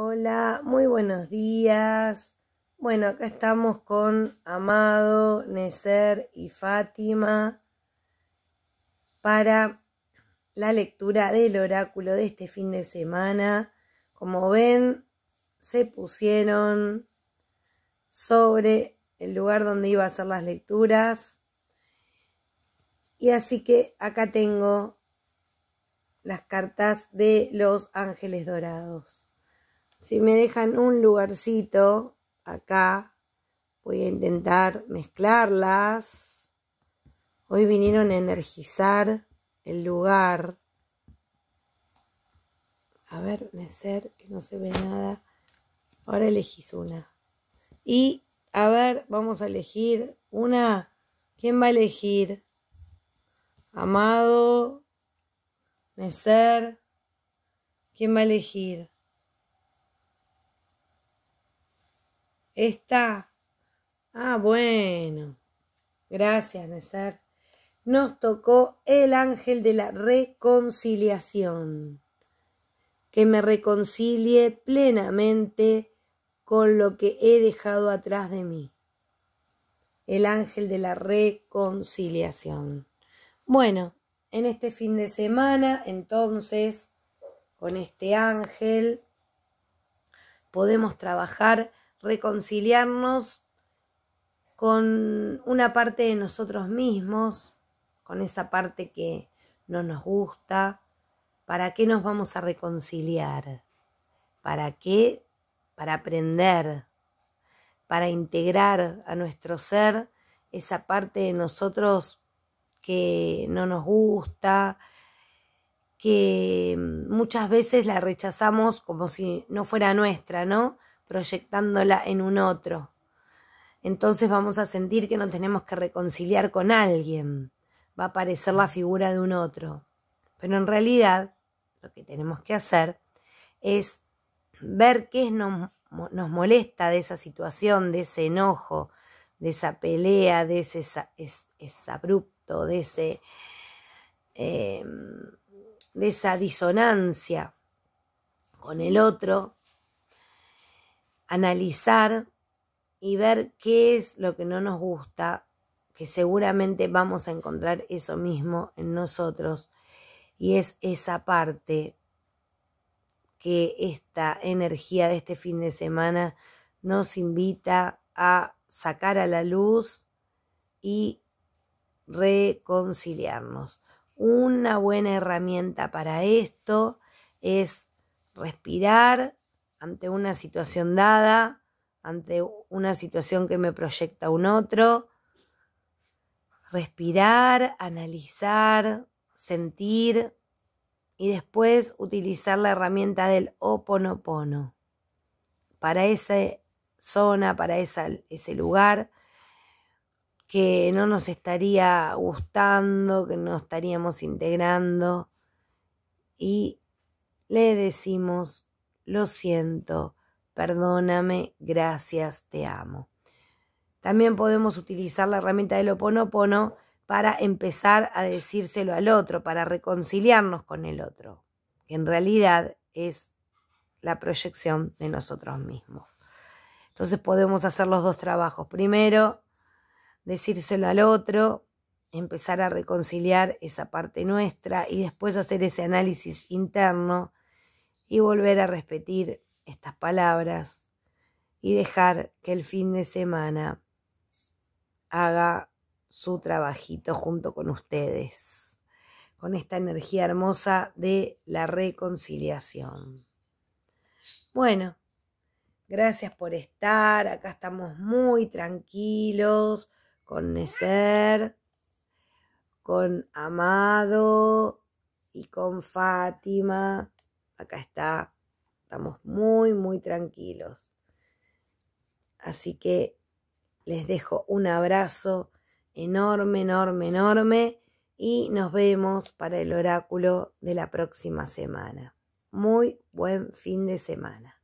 Hola, muy buenos días. Bueno, acá estamos con Amado, Nesser y Fátima para la lectura del oráculo de este fin de semana. Como ven, se pusieron sobre el lugar donde iba a hacer las lecturas. Y así que acá tengo las cartas de los ángeles dorados. Si me dejan un lugarcito acá, voy a intentar mezclarlas. Hoy vinieron a energizar el lugar. A ver, Necer, que no se ve nada. Ahora elegís una. Y, a ver, vamos a elegir una. ¿Quién va a elegir? Amado, Necer. ¿Quién va a elegir? Está. Ah, bueno. Gracias, ser Nos tocó el ángel de la reconciliación. Que me reconcilie plenamente con lo que he dejado atrás de mí. El ángel de la reconciliación. Bueno, en este fin de semana, entonces, con este ángel, podemos trabajar reconciliarnos con una parte de nosotros mismos, con esa parte que no nos gusta. ¿Para qué nos vamos a reconciliar? ¿Para qué? Para aprender, para integrar a nuestro ser esa parte de nosotros que no nos gusta, que muchas veces la rechazamos como si no fuera nuestra, ¿no? proyectándola en un otro. Entonces vamos a sentir que no tenemos que reconciliar con alguien. Va a aparecer la figura de un otro. Pero en realidad lo que tenemos que hacer es ver qué nos, nos molesta de esa situación, de ese enojo, de esa pelea, de ese abrupto, de, ese, eh, de esa disonancia con el otro analizar y ver qué es lo que no nos gusta, que seguramente vamos a encontrar eso mismo en nosotros, y es esa parte que esta energía de este fin de semana nos invita a sacar a la luz y reconciliarnos. Una buena herramienta para esto es respirar ante una situación dada, ante una situación que me proyecta un otro. Respirar, analizar, sentir y después utilizar la herramienta del oponopono para esa zona, para ese lugar que no nos estaría gustando, que no estaríamos integrando y le decimos lo siento, perdóname, gracias, te amo. También podemos utilizar la herramienta del oponopono para empezar a decírselo al otro, para reconciliarnos con el otro, que en realidad es la proyección de nosotros mismos. Entonces podemos hacer los dos trabajos. Primero, decírselo al otro, empezar a reconciliar esa parte nuestra y después hacer ese análisis interno y volver a repetir estas palabras y dejar que el fin de semana haga su trabajito junto con ustedes, con esta energía hermosa de la reconciliación. Bueno, gracias por estar, acá estamos muy tranquilos con Neser, con Amado y con Fátima acá está, estamos muy, muy tranquilos. Así que les dejo un abrazo enorme, enorme, enorme y nos vemos para el oráculo de la próxima semana. Muy buen fin de semana.